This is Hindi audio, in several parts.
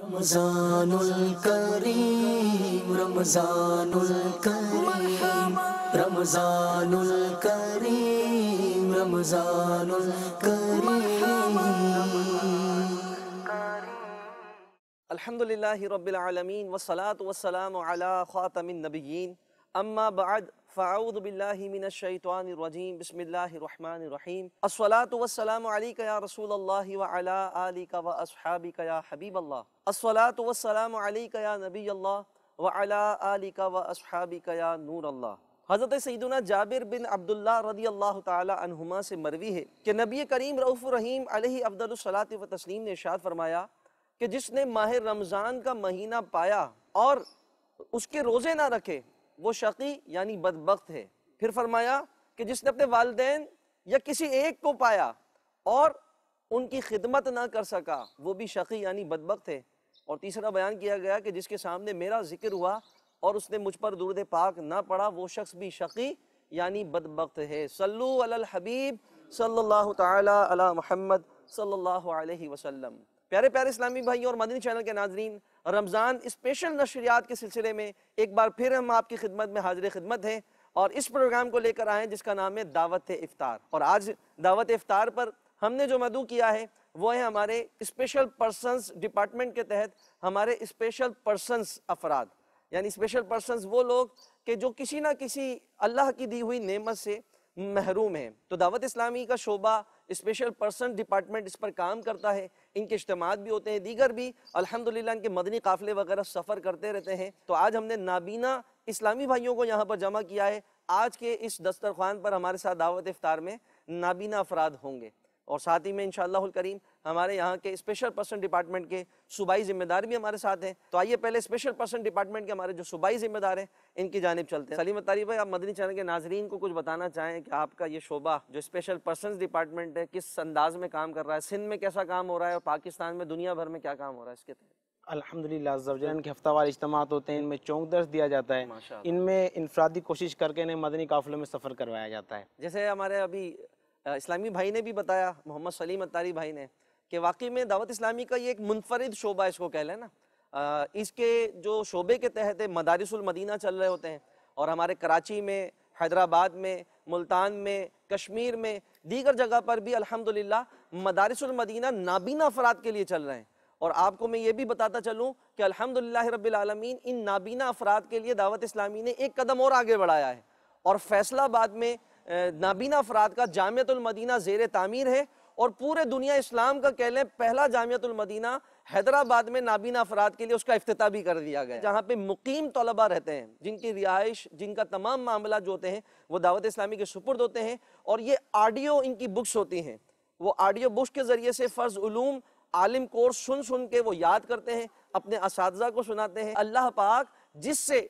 रमजानुल करीम रमजानुल करीम रमजानुल करीम रमजानुल करीम अल्हम्दुलिल्लाहि रब्बिल आलमीन वस्सलातु वस्सलामु अला खातमिन नबीन अम्मा बाद फ़ाउदबिल्लिमिनशैतवानरजीम बसमीम असलातम या रसूल वला का व असहाबी का या हबीब अल्लाह असलातम या नबी अल्लाह वला का व असहाबी का या नूर अल्लाह हज़रत सईदना जाबिर बिन अब्दुल्ला रदी अल्लाह तुमा से मरवी है कि नबी करीम रऊफ़रहीम अब्दुलसलात व तस्लीम ने इशाद फरमाया कि जिसने माह रमज़ान का महीना पाया और उसके रोज़े ना रखे वो शकी यानी बदबक है फिर फरमाया कि जिसने अपने वालदेन या किसी एक को पाया और उनकी खिदमत ना कर सका वो भी शकी यानी बदबक है और तीसरा बयान किया गया कि जिसके सामने मेरा जिक्र हुआ और उसने मुझ पर दूरद पाक ना पढ़ा वो शख्स भी शकी यानी बदबक है सल्लू अल हबीब सल्लल्लाहु ताला अला मोहम्मद सल्लल्लाहु अलैहि वसल्लम प्यारे प्यारे इस्लामी भाई और मदनी चैनल के नाजरीन रमज़ान स्पेशल नशरियात के सिलसिले में एक बार फिर हम आपकी खिदमत में हाजिर खिदमत हैं और इस प्रोग्राम को लेकर आए जिसका नाम है दावत इफ्तार और आज दावत इफ्तार पर हमने जो मदू किया है वो है हमारे स्पेशल पर्सनस डिपार्टमेंट के तहत हमारे स्पेशल पर्सनस अफराद यानी स्पेशल पर्सनस वो लोग कि जो किसी ना किसी अल्लाह की दी हुई नेमत से महरूम हैं तो दावत इस्लामी का शोबा स्पेशल पर्सन डिपार्टमेंट इस पर काम करता है इनके इज्तम भी होते हैं दीगर भी अलहमदिल्ला इनके मदनी काफ़िले वगैरह सफ़र करते रहते हैं तो आज हमने नाबीना इस्लामी भाइयों को यहाँ पर जमा किया है आज के इस दस्तरखान पर हमारे साथ दावत इफ्तार में नाबीना अफराद होंगे और साथ ही में इन करीम हमारे यहाँ के स्पेशल पर्सन डिपार्टमेंट के सूबाई ज़िम्मेदार भी हमारे साथ हैं तो आइए पहले स्पेशल पर्सन डिपार्टमेंट के हमारे जो सूबाई ज़िम्मेदार हैं इनकी जानब चलते हैं सलीम तारी भाई आप मदनी चैनल के नाजरीन को कुछ बताना चाहें कि आपका ये शोबा जो स्पेशल पर्सन डिपार्टमेंट है किस अंदाज में काम कर रहा है सिंध में कैसा काम हो रहा है और पाकिस्तान में दुनिया भर में क्या काम हो रहा है इसके तहत अलहमदिल्लाजन के हफ्तावार इज्तमात होते हैं इनमें चौंक दर्ज दिया जाता है इनमें इनफरादी कोशिश करके इन्हें मदनी काफिलों में सफ़र करवाया जाता है जैसे हमारे अभी इस्लामी भाई ने भी बताया मोहम्मद सलीम अतारी भाई ने कि वाकई में दावत इस्लामी का ये एक मुनफरद शोबा इसको कह लें ना इसके जो शोबे के तहत मदारसमदीना चल रहे होते हैं और हमारे कराची में हैदराबाद में मुल्तान में कश्मीर में दीगर जगह पर भी अल्हम्दुलिल्लाह मदारसमदीना नाबीना अफराद के लिए चल रहे हैं और आपको मैं ये भी बताता चलूँ कि अल्हम्दुलिल्लाह रबालमीन इन नाबीना अफराद के लिए दावत इस्लामी ने एक कदम और आगे बढ़ाया है और फैसलाबाद में नाबीना अफराद का जामियतुलमदीना जेर तामीर है और पूरे दुनिया इस्लाम का कह लें पहला जामियतुलमदीना हैदराबाद में नाबीना अफराद के लिए उसका अफ्ताह भी कर दिया गया जहाँ पे मुकीम तलबा रहते हैं जिनकी रिहाइश जिनका तमाम मामला जो होते हैं वो दावत इस्लामी के सुपुर्द होते हैं और ये आडियो इनकी बुक्स होती हैं वो आडियो बुक्स के ज़रिए से फ़र्ज उलूम आलिम कोर्स सुन सुन के वो याद करते हैं अपने इस को सुनाते हैं अल्लाह पाक जिससे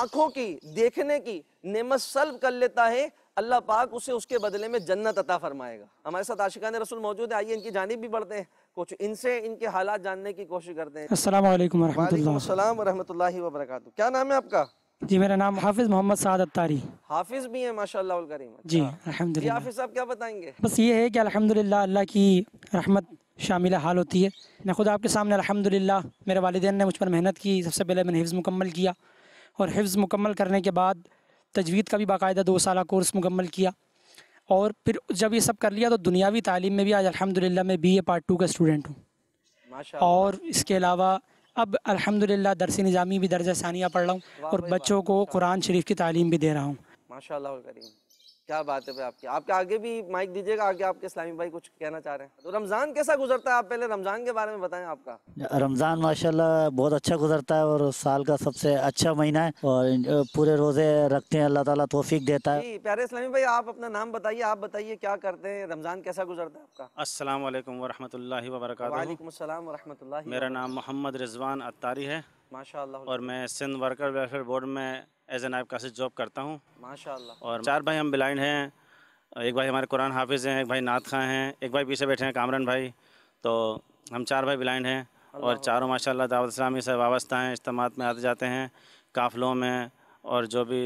आँखों की देखने की नमत सल्ब कर लेता है अल्लाह पाक उसे उसके बदले में जन्नत अता फरमाएगा हमारे साथ आशिका ने रसूल मौजूद है आइए इनकी जानब भी बढ़ते हैं कुछ इनसे इनके हालात जानने की कोशिश करते हैं असलम वरहमतुल्लाह क्या नाम है आपका जी मेरा नाम हाफिज मोहम्मद साद अतारी हाफिज भी है माशा करीम जी अच्छा। अल्हम्दुलिल्लाह हाफिज साहब क्या बताएंगे बस ये है कि अल्हम्दुलिल्लाह अल्लाह की रहमत शामिल हाल होती है मैं खुद आपके सामने अल्हम्दुलिल्लाह मेरे वालदे ने मुझ पर मेहनत की सबसे पहले मैंने हिफ्ज़ मुकम्मल किया और हिफ्ज़ मुकम्मल करने के बाद तजवीद का भी बाकायदा दो साल कोर्स मुकम्मल किया और फिर जब ये सब कर लिया तो दुनियावी तालीम में भी आज अलहमदिल्ला मैं बी ए पार्ट टू का स्टूडेंट हूँ और इसके अलावा अब अलहमदिल्ला दरस निज़ामी भी दर्जा सानिया पढ़ रहा हूँ और बच्चों को कुरान शरीफ की तालीम भी दे रहा हूँ माशा करीम क्या बात है भाई आपकी आपके आगे भी माइक दीजिएगा आगे आपके इस्लामी भाई कुछ कहना चाह रहे हैं तो रमज़ान कैसा गुजरता है आप पहले रमज़ान के बारे में बताएं आपका रमज़ान माशाल्लाह बहुत अच्छा गुजरता है और साल का सबसे अच्छा महीना है और पूरे रोज़े रखते हैं अल्लाह ताला तोफीक देता है प्यारे इस्लामी भाई आप अपना नाम बताइए आप बताइए क्या करते हैं रमज़ान कैसा गुजरता है आपका असलम वरहमल वबरक वरहमल मेरा नाम मोहम्मद रिजवान अतारी है माशा और मैं सिंध वर्कर वेलफेयर बोर्ड में एज ए नायब कासिद जॉब करता हूँ माशा और चार भाई हम ब्लाइंड हैं एक भाई हमारे कुरान हाफिज़ हैं एक भाई नात खां हैं एक भाई पीछे बैठे हैं कामरन भाई तो हम चार भाई ब्लाइंड हैं और चारों माशाल्लाह दावत इस्लामी से वाबस्ता हैं इज्तम में आते जाते हैं काफ़िलों में और जो भी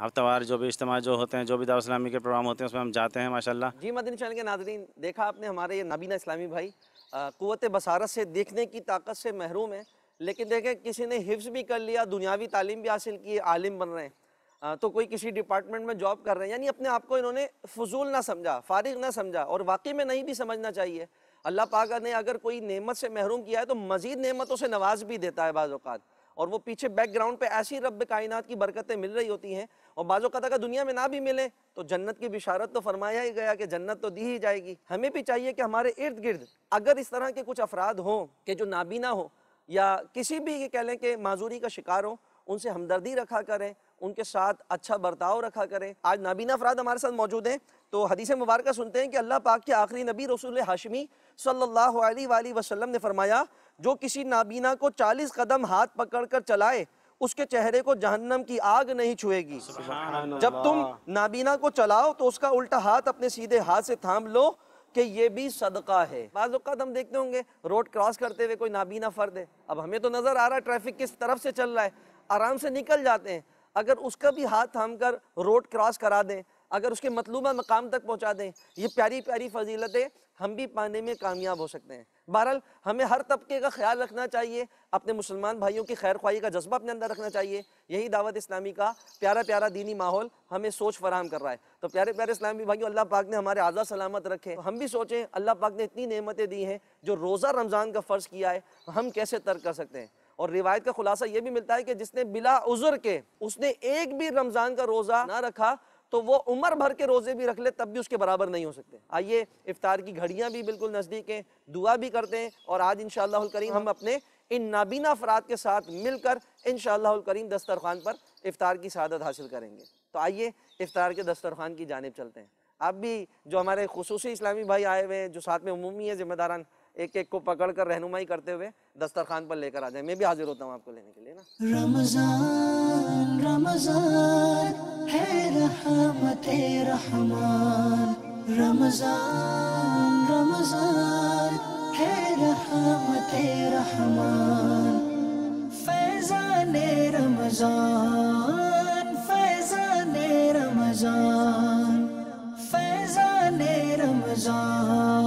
हफ्तावार जो भी इज्तम जो होते हैं जो भी दावत इस्लामी के प्रोग्राम होते हैं उसमें हम जाते हैं माशाल्लाह जी मदन चैनल के नाजरीन देखा आपने हमारे ये नबीना इस्लामी भाई क़वत बसारत से देखने की ताकत से महरूम है लेकिन देखें किसी ने हिफ्स भी कर लिया दुनियावी तालीम भी हासिल की आलिम बन रहे हैं तो कोई किसी डिपार्टमेंट में जॉब कर रहे हैं यानी अपने आप को इन्होंने फजूल ना समझा फारिग ना समझा और वाकई में नहीं भी समझना चाहिए अल्लाह पाक ने अगर कोई नेमत से महरूम किया है तो मजीद नेमतों से नवाज भी देता है बाज़ात और वो पीछे बैकग्राउंड पे ऐसी रब कायनात की बरकतें मिल रही होती हैं और बाज़ात अगर दुनिया में ना भी मिले तो जन्नत की बिशारत तो फरमाया ही गया कि जन्नत तो दी ही जाएगी हमें भी चाहिए कि हमारे इर्द गिर्द अगर इस तरह के कुछ अफराद हों के जो नाबीना हो या किसी भी कह लें कि माजूरी का शिकार हो उनसे हमदर्दी रखा करें उनके साथ अच्छा बर्ताव रखा करें आज नाबीना अफराद हमारे साथ मौजूद हैं तो हदीस मुबारक सुनते हैं कि अल्लाह पाक के आखिरी नबी रसूल हाशमी सल्लल्लाहु अलैहि वसल्लम ने फरमाया जो किसी नाबीना को चालीस कदम हाथ पकड़ कर चलाए उसके चेहरे को जहन्नम की आग नहीं छुएगी जब तुम नाबीना को चलाओ तो उसका उल्टा हाथ अपने सीधे हाथ से थाम लो कि ये भी सदका है बाज़ात हम देखते होंगे रोड क्रॉस करते हुए कोई नाबीना फ़र्द है अब हमें तो नज़र आ रहा है ट्रैफिक किस तरफ से चल रहा है आराम से निकल जाते हैं अगर उसका भी हाथ थाम कर रोड क्रॉस करा दें अगर उसके मतलूबा मकाम तक पहुँचा दें ये प्यारी प्यारी फजीलतें हम भी पाने में कामयाब हो सकते हैं बहरहाल हमें हर तबके का ख्याल रखना चाहिए अपने मुसलमान भाइयों की खैर ख्वाही का जज्बा अपने अंदर रखना चाहिए यही दावत इस्लामी का प्यारा प्यारा दीनी माहौल हमें सोच फराम कर रहा है तो प्यारे प्यारे इस्लामी भाइयों अल्लाह पाक ने हमारे आज़ा सलामत रखे हम भी सोचें अल्लाह पाक ने इतनी नेमतें दी हैं जो रोज़ा रमज़ान का फ़र्ज़ किया है हम कैसे तर्क कर सकते हैं और रिवायत का खुलासा ये भी मिलता है कि जिसने बिला उज़र के उसने एक भी रमज़ान का रोज़ा ना रखा तो वो उम्र भर के रोज़े भी रख ले तब भी उसके बराबर नहीं हो सकते आइए इफ्तार की घड़ियाँ भी बिल्कुल नज़दीक हैं दुआ भी करते हैं और आज इन करीम हम अपने इन नाबीना अफराद के साथ मिलकर इन करीम दस्तरखान पर इफ़ार की शहादत हासिल करेंगे तो आइए इफ़ार के दस्तरखान की जानब चलते हैं आप भी जो हमारे खसूस इस्लामी भाई आए हुए हैं जो साथ में अमूमी है ज़िम्मेदारान एक एक को पकड़ कर रहनुमाई करते हुए दस्तरखान पर लेकर आ जाए मैं भी हाजिर होता हूँ आपको लेने के लिए ना रमजान रमजान है रहमान रमजान रमजान है रहमत रहमान फैजान रमजान फैजान रमजान फैजान रमजान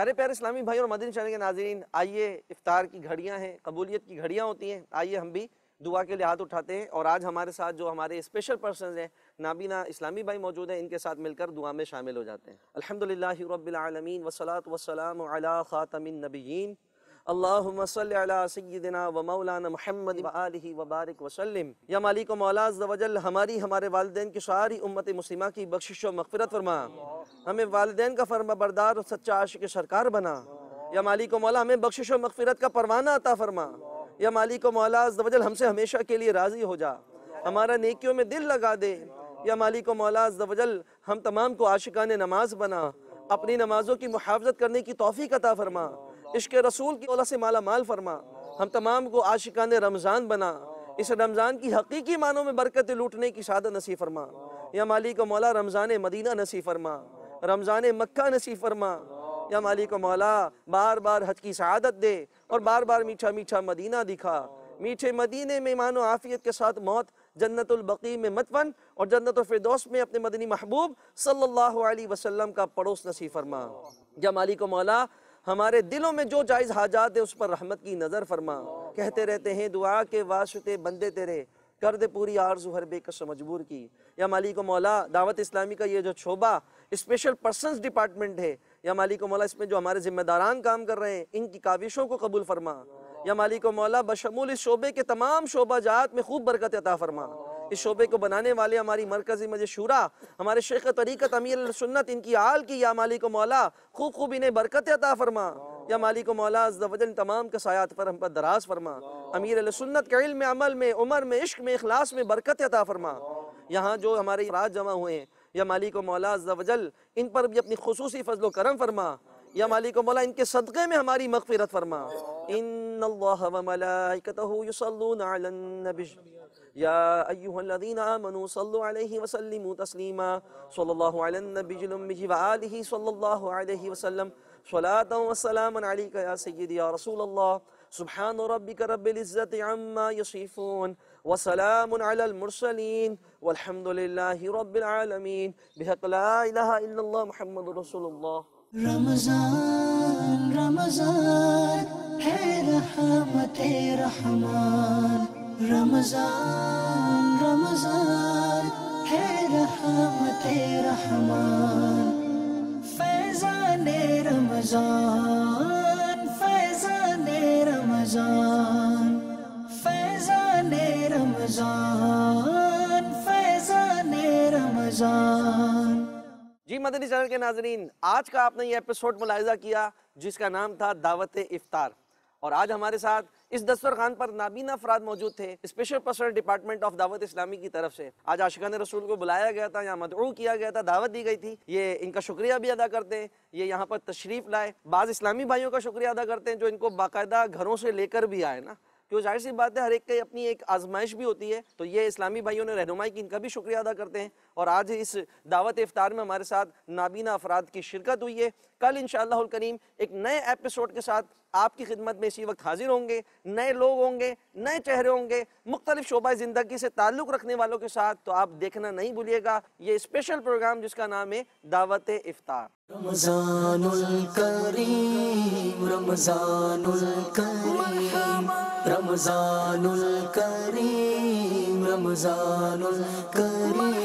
प्यारे प्यारे इस्लामी भाई और मदिन चैनल के नाजरीन आइए इफ्तार की घड़ियाँ हैं कबूलियत की घड़ियाँ होती हैं आइए हम भी दुआ के लिए हाथ उठाते हैं और आज हमारे साथ जो हमारे स्पेशल पर्सन हैं नाबीना इस्लामी भाई मौजूद हैं इनके साथ मिलकर दुआ में शामिल हो जाते हैं अलहमदिल्ला वसलात वसलाम खातमिन नबीन अल्लाह या मालिक मौला वजल हमारी हमारे वालदे की सारी उम्मत मुस्लिमा की बख्शिश व फरमा हमें वालदे का फर्मा बरदार और सच्चा आशिक सरकार बना या मालिक मौला हमें बख्शिश व का परवाना अता फरमा या मालिक मौला वजल हमसे हमेशा के लिए राज़ी हो जा हमारा नेकियों में दिल लगा दे या मालिक मौला वजल हम तमाम को आशिका ने नमाज बना अपनी नमाजों की मुहाफ़त करने की तोफ़ी अता फरमा इश्क रसूल की ओला से माला माल फरमा हम तमाम को आशिकान रमज़ान बना इस रमज़ान की हकीकी मानों में बरकत लूटने की शादत नसीब फरमा या मालिक मौला रमज़ान मदीना नसीब फरमा रमज़ान मक्का नसीब फरमा या मालिक मौला बार बार हज की शहादत दे और बार बार मीठा मीठा मदीना दिखा मीठे मदीने में मानो आफियत के साथ मौत जन्नतुल्बकी में मतवन और जन्नतफरदौस में अपने मदनी महबूब सल्लल्लाहु अलैहि वसल्लम का पड़ोस नसीब फरमा या मालिक मौला हमारे दिलों में जो जायज़ हाजात है उस पर रहमत की नज़र फरमा कहते रहते हैं दुआ के वास्ते बंदे तेरे कर दे पूरी आरजू हर बेकस मजबूर की या मालिक मौला दावत इस्लामी का ये जो शोबा स्पेशल पर्सनस डिपार्टमेंट है या मालिक मौला इसमें जो हमारे जिम्मेदारान काम कर रहे हैं इनकी काविशों को कबूल फरमा या मालिक मौला बशमूल इस शोबे के तमाम शोबा जात में खूब बरकत अता फरमा इस शोबे को बनाने वाले हमारी मरकज़ी शूरा हमारे शेख तरीक़त अमीर सुन्नत इनकी आल की या मालिक मौला खूब खूब इन्हें बरकत अता फरमा या मालिक मौलाजन तमाम तमाम सयात पर हम पर दराज फरमा अमीर सुन्नत के इल्म अमल में उमर में इश्क में अखलास में बरकत अता फरमा यहाँ जो हमारे राज जमा हुए हैं या मालिक मौलाजल इन पर भी अपनी खसूसी फजलो करम फरमा या मालिक मौला इनके सदक़े में हमारी मकफ़िरत फरमा इन يا أيها الذين آمنوا صلوا عليه وسلموا تسليما صلى الله على النبي الأمي وآله صلى الله عليه وسلم صلاة وسلاما عليك يا سيدي يا رسول الله سبحان ربك رب العزة عما يصفون وسلام على المرسلين والحمد لله رب العالمين بحق لا إله إلا الله محمد رسول الله رمضان رمضان ہے رحمة رحمان रमजान रमजान है रहमत रहमान फैजान रमजान फैजान रमजान फैजान रमजान फैजान रमजान जी मदनी चैनल के नाजरीन आज का आपने ये एपिसोड मुलायजा किया जिसका नाम था दावत इफ्तार और आज हमारे साथ इस दस्तर खान पर नाबीना अफराद मौजूद थे स्पेशल पर्सनल डिपार्टमेंट ऑफ दावत इस्लामी की तरफ से आज आशिकान रसूल को बुलाया गया था यहाँ मदरू किया गया था दावत दी गई थी ये इनका शुक्रिया भी अदा करते हैं ये यहाँ पर तशरीफ लाए बाज़ इस्लामी भाइयों का शुक्रिया अदा करते हैं जो इनको बाकायदा घरों से लेकर भी आए ना क्यों जाहिर सी बात है हर एक की अपनी एक आजमाइश भी होती है तो ये इस्लामी भाइयों ने रहनुमाई की इनका भी शुक्रिया अदा करते हैं और आज इस दावत इफ्तार में हमारे साथ नाबीना अफराद की शिरकत हुई है कल इन करीम एक नए एपिसोड के साथ आपकी खिदमत में इसी वक्त हाजिर होंगे नए लोग होंगे नए चेहरे होंगे मुख्तलिफ शोबा ज़िंदगी से ताल्लुक़ रखने वालों के साथ तो आप देखना नहीं भूलिएगा ये स्पेशल प्रोग्राम जिसका नाम है दावत इफ्तार रमजानुल रमजानुल रमजानुल रमजानुल